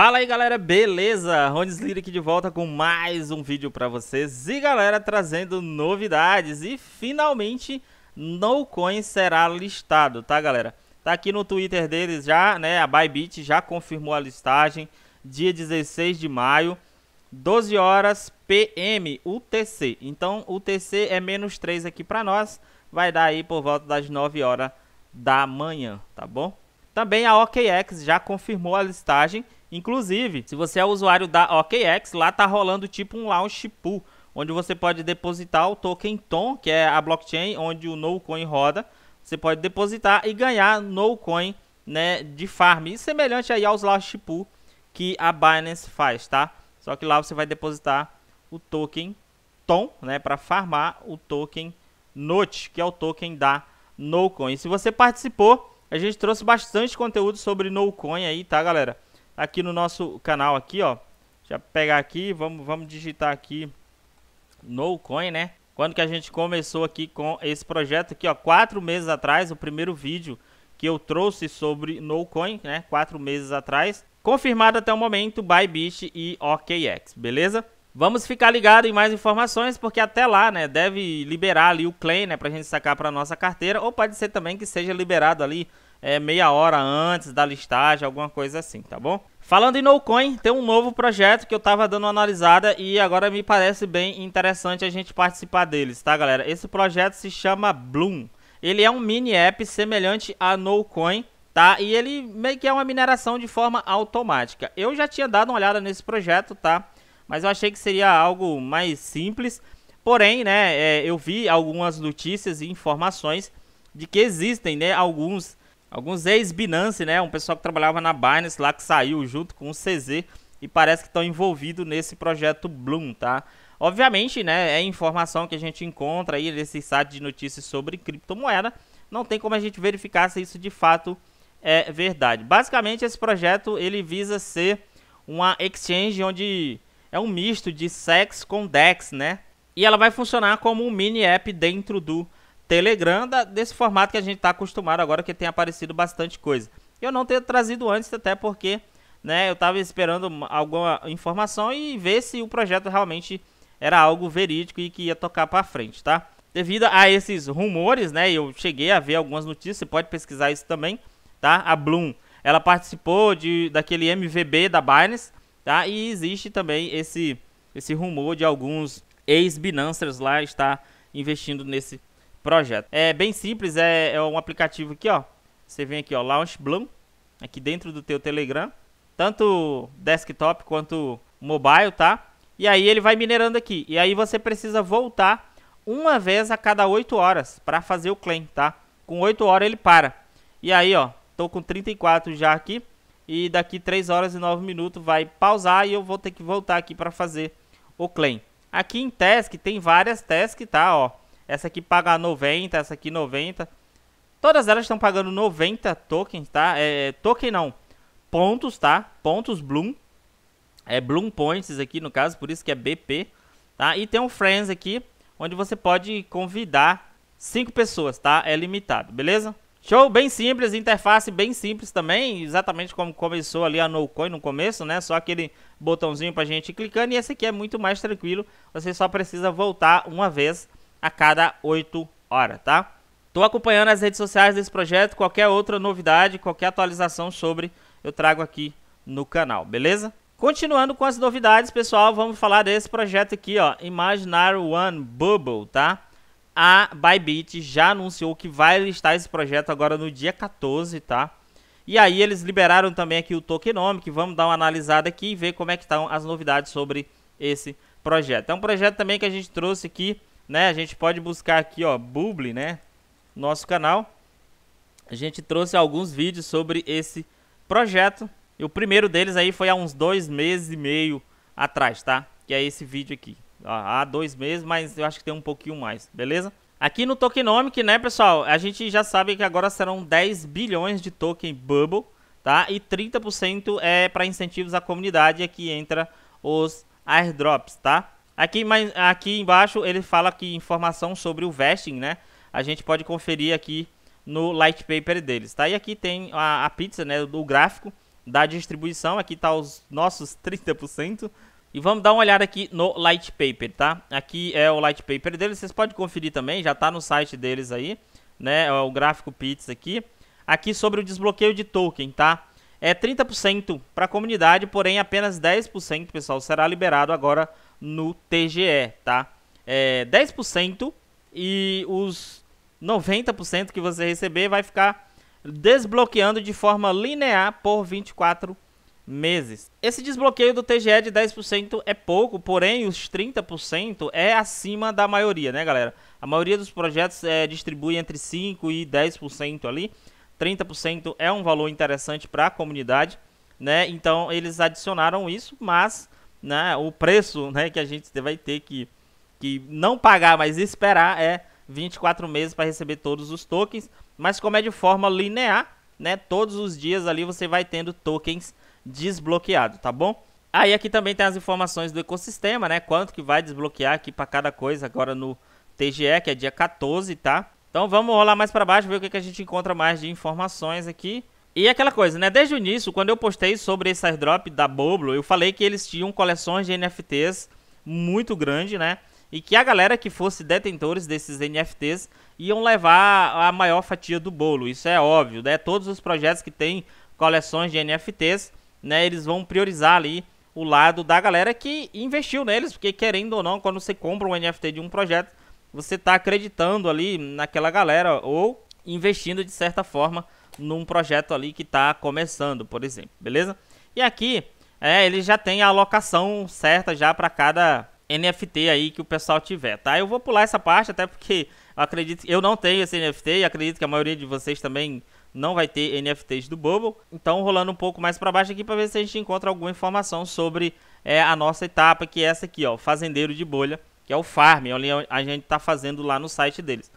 Fala aí galera, beleza? Rony Lira aqui de volta com mais um vídeo para vocês e galera trazendo novidades e finalmente NoCoin será listado, tá galera? Tá aqui no Twitter deles já, né, a Bybit já confirmou a listagem, dia 16 de maio, 12 horas PM UTC, então UTC é menos 3 aqui para nós, vai dar aí por volta das 9 horas da manhã, tá bom? Também a OKEx já confirmou a listagem Inclusive, se você é usuário da OKX, lá tá rolando tipo um launch pool, onde você pode depositar o token TON, que é a blockchain onde o NoCoin roda. Você pode depositar e ganhar NoCoin né, de farm, e semelhante aí aos launch pool que a Binance faz, tá? Só que lá você vai depositar o token TON, né, para farmar o token NOT, que é o token da NoCoin. Se você participou, a gente trouxe bastante conteúdo sobre NoCoin aí, tá, galera? aqui no nosso canal aqui, ó. Já pegar aqui, vamos, vamos digitar aqui no coin, né? Quando que a gente começou aqui com esse projeto aqui, ó, quatro meses atrás, o primeiro vídeo que eu trouxe sobre no coin, né? Quatro meses atrás. Confirmado até o momento, Bybit e OKX, beleza? Vamos ficar ligado em mais informações, porque até lá, né, deve liberar ali o claim, né, pra gente sacar pra nossa carteira, ou pode ser também que seja liberado ali é, meia hora antes da listagem, alguma coisa assim, tá bom? Falando em NoCoin, tem um novo projeto que eu tava dando uma analisada e agora me parece bem interessante a gente participar deles, tá galera? Esse projeto se chama Bloom. Ele é um mini app semelhante a NoCoin, tá? E ele meio que é uma mineração de forma automática. Eu já tinha dado uma olhada nesse projeto, tá? Mas eu achei que seria algo mais simples. Porém, né, é, eu vi algumas notícias e informações de que existem, né, alguns Alguns ex-Binance, né? Um pessoal que trabalhava na Binance lá que saiu junto com o CZ e parece que estão envolvidos nesse projeto Bloom, tá? Obviamente, né? É informação que a gente encontra aí nesse site de notícias sobre criptomoeda. Não tem como a gente verificar se isso de fato é verdade. Basicamente, esse projeto ele visa ser uma exchange onde é um misto de SEX com DEX, né? E ela vai funcionar como um mini app dentro do Telegram da, desse formato que a gente está acostumado agora, que tem aparecido bastante coisa. Eu não tenho trazido antes, até porque né, eu estava esperando alguma informação e ver se o projeto realmente era algo verídico e que ia tocar para frente, tá? Devido a esses rumores, né, eu cheguei a ver algumas notícias, você pode pesquisar isso também, tá? A Bloom, ela participou de, daquele MVB da Binance, tá? E existe também esse, esse rumor de alguns ex-Binancers lá estar investindo nesse projeto. É bem simples, é, é um aplicativo aqui, ó. Você vem aqui, ó, Launch Bloom, aqui dentro do teu Telegram, tanto desktop quanto mobile, tá? E aí ele vai minerando aqui. E aí você precisa voltar uma vez a cada 8 horas para fazer o claim, tá? Com 8 horas ele para. E aí, ó, tô com 34 já aqui e daqui 3 horas e 9 minutos vai pausar e eu vou ter que voltar aqui para fazer o claim. Aqui em task tem várias tasks, tá, ó. Essa aqui paga 90, essa aqui 90. Todas elas estão pagando 90 tokens, tá? É, é, token não, pontos, tá? Pontos Bloom. É Bloom Points aqui no caso, por isso que é BP, tá? E tem um Friends aqui, onde você pode convidar 5 pessoas, tá? É limitado, beleza? Show, bem simples, interface bem simples também, exatamente como começou ali a NoCoin no começo, né? Só aquele botãozinho pra gente clicando e esse aqui é muito mais tranquilo, você só precisa voltar uma vez a cada 8 horas, tá? Estou acompanhando as redes sociais desse projeto, qualquer outra novidade, qualquer atualização sobre, eu trago aqui no canal, beleza? Continuando com as novidades, pessoal, vamos falar desse projeto aqui, ó, Imaginar One Bubble, tá? A Bybit já anunciou que vai listar esse projeto agora no dia 14, tá? E aí eles liberaram também aqui o tokenomic, vamos dar uma analisada aqui e ver como é que estão as novidades sobre esse projeto. É um projeto também que a gente trouxe aqui né? A gente pode buscar aqui, ó, Bubli, né? Nosso canal. A gente trouxe alguns vídeos sobre esse projeto. E o primeiro deles aí foi há uns dois meses e meio atrás, tá? Que é esse vídeo aqui. há dois meses, mas eu acho que tem um pouquinho mais, beleza? Aqui no Tokenomic, né, pessoal? A gente já sabe que agora serão 10 bilhões de token Bubble, tá? E 30% é para incentivos à comunidade. É e Aqui entra os airdrops, tá? Aqui, mas aqui embaixo ele fala que informação sobre o vesting, né? A gente pode conferir aqui no light paper deles, tá? E aqui tem a, a pizza, né? O gráfico da distribuição. Aqui tá os nossos 30%. E vamos dar uma olhada aqui no light paper, tá? Aqui é o light paper deles. Vocês podem conferir também, já tá no site deles aí, né? É o gráfico pizza aqui. Aqui sobre o desbloqueio de token, tá? é 30% para a comunidade, porém apenas 10%, pessoal, será liberado agora no TGE, tá? É 10% e os 90% que você receber vai ficar desbloqueando de forma linear por 24 meses. Esse desbloqueio do TGE de 10% é pouco, porém os 30% é acima da maioria, né, galera? A maioria dos projetos é, distribui entre 5 e 10% ali. 30% é um valor interessante para a comunidade, né? Então eles adicionaram isso, mas né, o preço né, que a gente vai ter que, que não pagar, mas esperar é 24 meses para receber todos os tokens. Mas como é de forma linear, né? Todos os dias ali você vai tendo tokens desbloqueado, tá bom? Aí aqui também tem as informações do ecossistema, né? Quanto que vai desbloquear aqui para cada coisa agora no TGE, que é dia 14, tá? Então vamos rolar mais para baixo, ver o que, que a gente encontra mais de informações aqui. E aquela coisa, né? Desde o início, quando eu postei sobre esse airdrop da Boblo, eu falei que eles tinham coleções de NFTs muito grande, né? E que a galera que fosse detentores desses NFTs iam levar a maior fatia do bolo. Isso é óbvio, né? Todos os projetos que têm coleções de NFTs, né? Eles vão priorizar ali o lado da galera que investiu neles, porque querendo ou não, quando você compra um NFT de um projeto, você está acreditando ali naquela galera ou investindo de certa forma num projeto ali que está começando, por exemplo, beleza? E aqui, é, ele já tem a alocação certa já para cada NFT aí que o pessoal tiver, tá? Eu vou pular essa parte até porque eu acredito eu não tenho esse NFT e acredito que a maioria de vocês também não vai ter NFTs do Bubble. Então, rolando um pouco mais para baixo aqui para ver se a gente encontra alguma informação sobre é, a nossa etapa, que é essa aqui, ó, fazendeiro de bolha que é o Farm, é onde a gente está fazendo lá no site deles.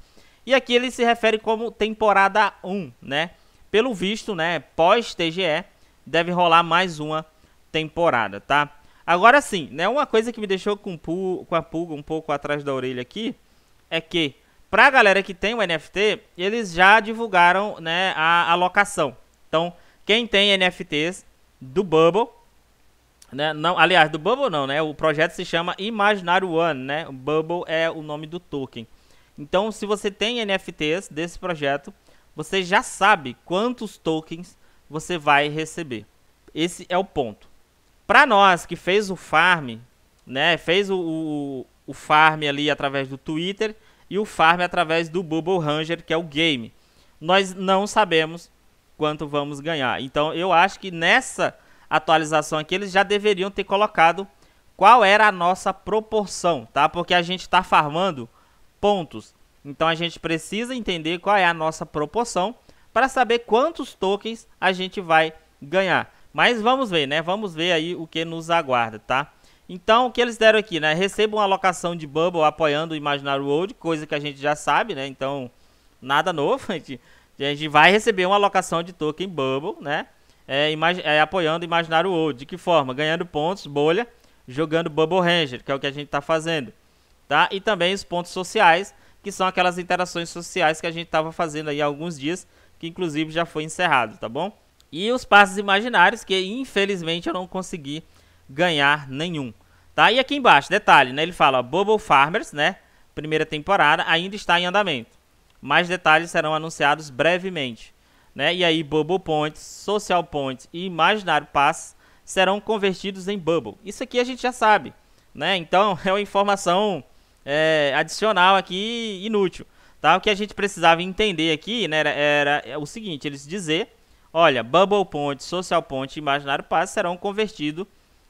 E aqui ele se refere como temporada 1, né? Pelo visto, né, pós TGE, deve rolar mais uma temporada, tá? Agora sim, né, uma coisa que me deixou com, com a pulga um pouco atrás da orelha aqui, é que para a galera que tem o NFT, eles já divulgaram, né, a alocação. Então, quem tem NFTs do Bubble né? Não, aliás, do Bubble não, né? O projeto se chama Imaginary One, né? O Bubble é o nome do token. Então, se você tem NFTs desse projeto, você já sabe quantos tokens você vai receber. Esse é o ponto. Para nós que fez o farm, né? Fez o, o, o farm ali através do Twitter e o farm através do Bubble Ranger, que é o game. Nós não sabemos quanto vamos ganhar. Então, eu acho que nessa atualização aqui, eles já deveriam ter colocado qual era a nossa proporção, tá? Porque a gente está farmando pontos. Então a gente precisa entender qual é a nossa proporção para saber quantos tokens a gente vai ganhar. Mas vamos ver, né? Vamos ver aí o que nos aguarda, tá? Então, o que eles deram aqui, né? Receba uma alocação de Bubble apoiando o Imaginário World, coisa que a gente já sabe, né? Então, nada novo. A gente, a gente vai receber uma alocação de token Bubble, né? é, é, apoiando o Imaginário World. De que forma? Ganhando pontos, bolha, jogando Bubble Ranger, que é o que a gente está fazendo. Tá? E também os pontos sociais, que são aquelas interações sociais que a gente estava fazendo aí há alguns dias, que inclusive já foi encerrado, tá bom? E os passos imaginários, que infelizmente eu não consegui ganhar nenhum. Tá? E aqui embaixo, detalhe, né? Ele fala ó, Bubble Farmers, né? Primeira temporada, ainda está em andamento. Mais detalhes serão anunciados brevemente. Né? E aí Bubble Points, Social Points e Imaginário Pass serão convertidos em Bubble. Isso aqui a gente já sabe, né? Então é uma informação é, adicional aqui inútil. Tá? O que a gente precisava entender aqui né, era, era é o seguinte, eles dizer, olha, Bubble Points, Social Points e Imaginário Pass serão convertidos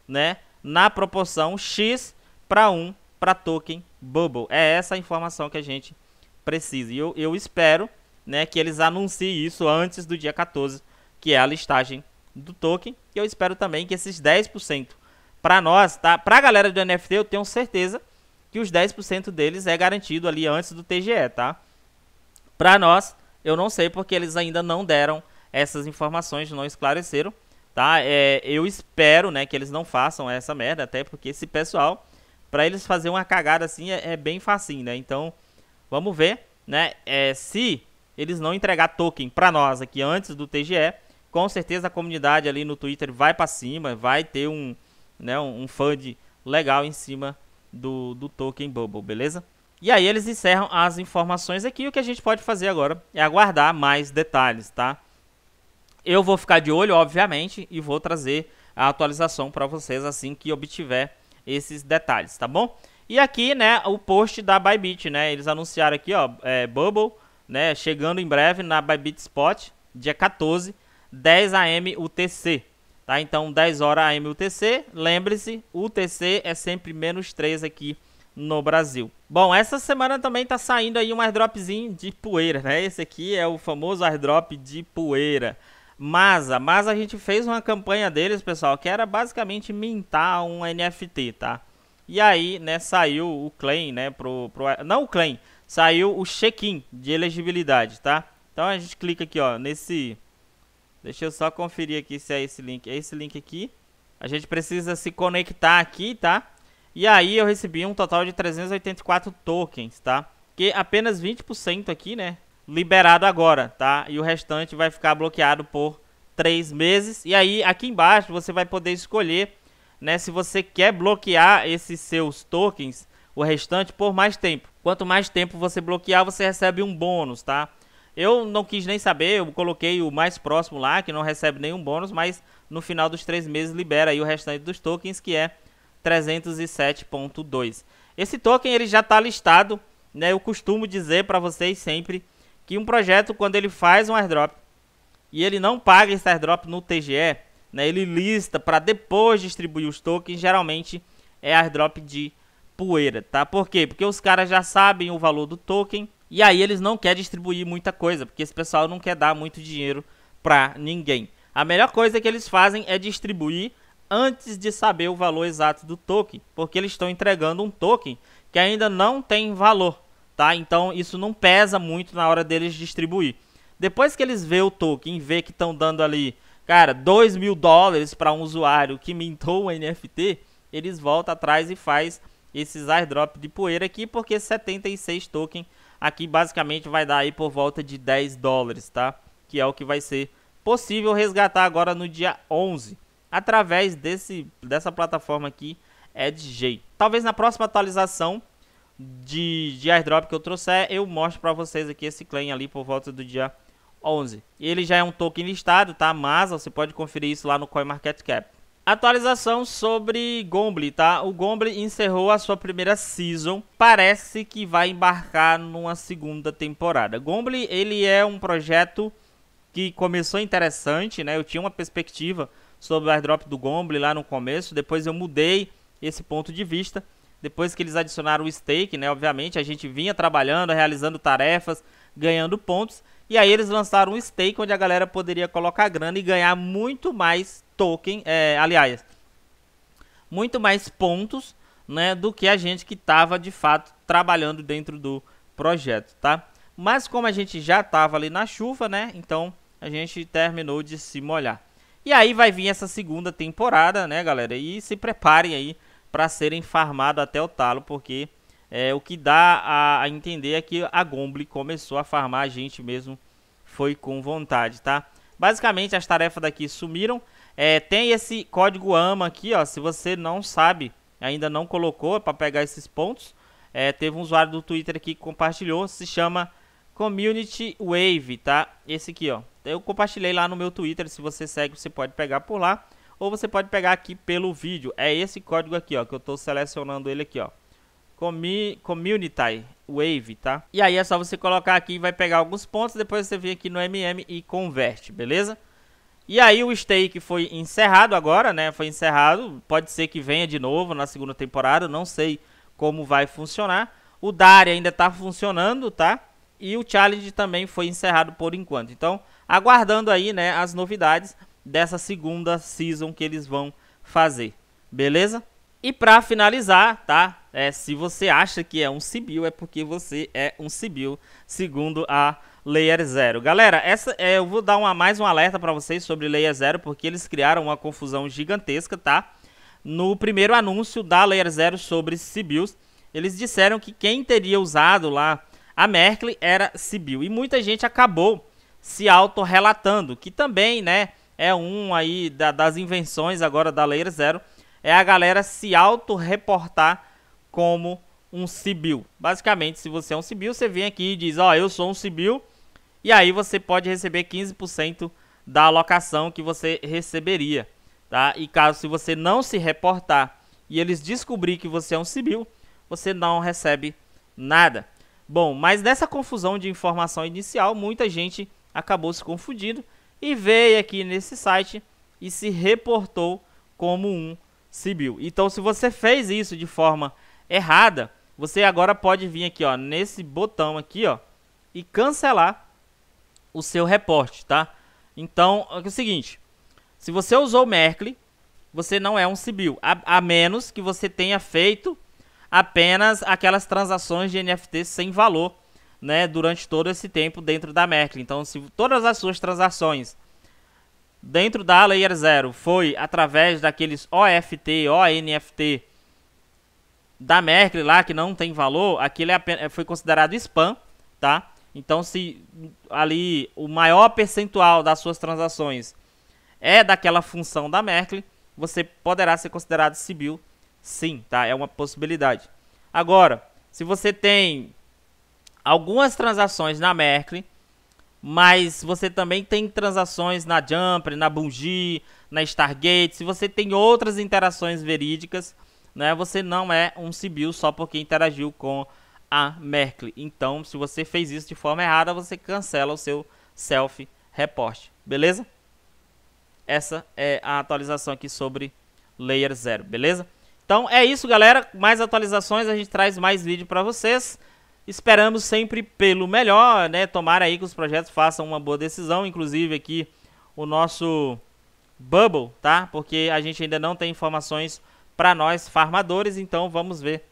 né, na proporção X para 1 para token Bubble. É essa a informação que a gente precisa. E eu, eu espero né, que eles anunciem isso antes do dia 14, que é a listagem do token. E eu espero também que esses 10% para nós, tá? Para a galera do NFT, eu tenho certeza que os 10% deles é garantido ali antes do TGE, tá? Para nós, eu não sei porque eles ainda não deram essas informações, não esclareceram, tá? É, eu espero, né, que eles não façam essa merda, até porque esse pessoal, para eles fazer uma cagada assim é, é, bem facinho, né? Então, vamos ver, né? É, se eles não entregar token para nós aqui antes do TGE, com certeza a comunidade ali no Twitter vai para cima, vai ter um, né, um fund legal em cima do, do token Bubble, beleza? E aí eles encerram as informações aqui. O que a gente pode fazer agora é aguardar mais detalhes, tá? Eu vou ficar de olho, obviamente, e vou trazer a atualização para vocês assim que obtiver esses detalhes, tá bom? E aqui, né, o post da Bybit, né? Eles anunciaram aqui, ó, é, Bubble né? Chegando em breve na Bybit Spot, dia 14, 10 AM UTC. Tá? Então, 10 horas AM UTC. Lembre-se, UTC é sempre menos 3 aqui no Brasil. Bom, essa semana também tá saindo aí um airdropzinho de poeira, né? Esse aqui é o famoso airdrop de poeira. Masa, mas a gente fez uma campanha deles, pessoal, que era basicamente mintar um NFT, tá? E aí, né, saiu o claim, né, pro, pro não o claim, saiu o check-in de elegibilidade, tá? Então a gente clica aqui, ó, nesse... Deixa eu só conferir aqui se é esse link. É esse link aqui. A gente precisa se conectar aqui, tá? E aí eu recebi um total de 384 tokens, tá? Que apenas 20% aqui, né? Liberado agora, tá? E o restante vai ficar bloqueado por 3 meses. E aí aqui embaixo você vai poder escolher, né? Se você quer bloquear esses seus tokens, o restante, por mais tempo. Quanto mais tempo você bloquear, você recebe um bônus, tá? Eu não quis nem saber, eu coloquei o mais próximo lá, que não recebe nenhum bônus, mas no final dos três meses libera aí o restante dos tokens, que é 307.2. Esse token ele já está listado, né? Eu costumo dizer para vocês sempre que um projeto, quando ele faz um airdrop e ele não paga esse airdrop no TGE, né? ele lista para depois distribuir os tokens, geralmente é airdrop de poeira, tá? Por quê? Porque os caras já sabem o valor do token e aí eles não querem distribuir muita coisa, porque esse pessoal não quer dar muito dinheiro para ninguém. A melhor coisa que eles fazem é distribuir antes de saber o valor exato do token, porque eles estão entregando um token que ainda não tem valor, tá? Então isso não pesa muito na hora deles distribuir. Depois que eles vê o token, vê que estão dando ali, cara, 2 mil dólares para um usuário que mintou o NFT, eles voltam atrás e faz esses airdrop de poeira aqui, porque 76 token aqui basicamente vai dar aí por volta de 10 dólares, tá? Que é o que vai ser possível resgatar agora no dia 11, através desse, dessa plataforma aqui, EdgeJ. Talvez na próxima atualização de, de airdrop que eu trouxer, eu mostro para vocês aqui esse claim ali por volta do dia 11. Ele já é um token listado, tá? Mas você pode conferir isso lá no CoinMarketCap. Atualização sobre Gombli, tá? O Gombli encerrou a sua primeira season. Parece que vai embarcar numa segunda temporada. Gombli, ele é um projeto que começou interessante, né? Eu tinha uma perspectiva sobre o airdrop do Gombli lá no começo. Depois eu mudei esse ponto de vista. Depois que eles adicionaram o stake, né? Obviamente a gente vinha trabalhando, realizando tarefas, ganhando pontos. E aí eles lançaram um stake onde a galera poderia colocar grana e ganhar muito mais token, é, aliás, muito mais pontos, né, do que a gente que estava de fato trabalhando dentro do projeto, tá? Mas como a gente já estava ali na chuva, né, então a gente terminou de se molhar. E aí vai vir essa segunda temporada, né, galera? E se preparem aí para serem farmados até o talo, porque é, o que dá a, a, entender é que a Gomble começou a farmar a gente mesmo, foi com vontade, tá? Basicamente as tarefas daqui sumiram, é, tem esse código AMA aqui, ó. Se você não sabe, ainda não colocou é para pegar esses pontos, é, teve um usuário do Twitter aqui que compartilhou, se chama Community Wave, tá? Esse aqui, ó. Eu compartilhei lá no meu Twitter, se você segue, você pode pegar por lá, ou você pode pegar aqui pelo vídeo. É esse código aqui, ó, que eu estou selecionando ele aqui, ó. Comi Community Wave, tá? E aí é só você colocar aqui, vai pegar alguns pontos, depois você vem aqui no MM e converte, beleza? E aí o stake foi encerrado agora, né? Foi encerrado. Pode ser que venha de novo na segunda temporada, não sei como vai funcionar. O Dari ainda está funcionando, tá? E o challenge também foi encerrado por enquanto. Então, aguardando aí, né, as novidades dessa segunda season que eles vão fazer. Beleza? E para finalizar, tá? É, se você acha que é um Sibiu, é porque você é um Sibiu, segundo a Layer Zero. Galera, essa, é, eu vou dar uma, mais um alerta para vocês sobre Layer Zero, porque eles criaram uma confusão gigantesca, tá? No primeiro anúncio da Layer Zero sobre Sibius, eles disseram que quem teria usado lá a Merkley era Sibiu. E muita gente acabou se autorrelatando, que também, né, é um aí da, das invenções agora da Layer Zero, é a galera se auto-reportar como um Sibiu. Basicamente, se você é um Sibiu, você vem aqui e diz, ó, oh, eu sou um Sibiu, e aí você pode receber 15% da alocação que você receberia, tá? E caso se você não se reportar e eles descobrir que você é um Sibiu, você não recebe nada. Bom, mas nessa confusão de informação inicial, muita gente acabou se confundindo e veio aqui nesse site e se reportou como um civil. Então, se você fez isso de forma errada, você agora pode vir aqui, ó, nesse botão aqui, ó, e cancelar o seu reporte, tá? Então, é, é o seguinte, se você usou o Merkle, você não é um civil, a, a menos que você tenha feito apenas aquelas transações de NFT sem valor, né, durante todo esse tempo dentro da Merkle. Então, se todas as suas transações dentro da Layer Zero foi através daqueles OFT, ONFT da Merkle lá, que não tem valor, aquele é, é, foi considerado spam, tá? Então, se ali o maior percentual das suas transações é daquela função da Merkle, você poderá ser considerado civil, sim, tá? É uma possibilidade. Agora, se você tem algumas transações na Merkle mas você também tem transações na Jumper, na Bungie, na Stargate. Se você tem outras interações verídicas, né, você não é um Sibiu só porque interagiu com a Merkley. Então, se você fez isso de forma errada, você cancela o seu self report, beleza? Essa é a atualização aqui sobre Layer 0, beleza? Então é isso, galera. Mais atualizações, a gente traz mais vídeo para vocês. Esperamos sempre pelo melhor, né? Tomara aí que os projetos façam uma boa decisão, inclusive aqui o nosso Bubble, tá? Porque a gente ainda não tem informações para nós farmadores, então vamos ver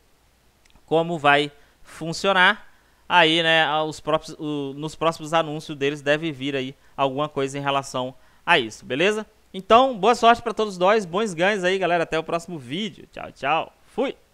como vai funcionar. Aí, né, os próprios, o, nos próximos anúncios deles deve vir aí alguma coisa em relação a isso, beleza? Então, boa sorte para todos nós, bons ganhos aí, galera. Até o próximo vídeo. Tchau, tchau. Fui!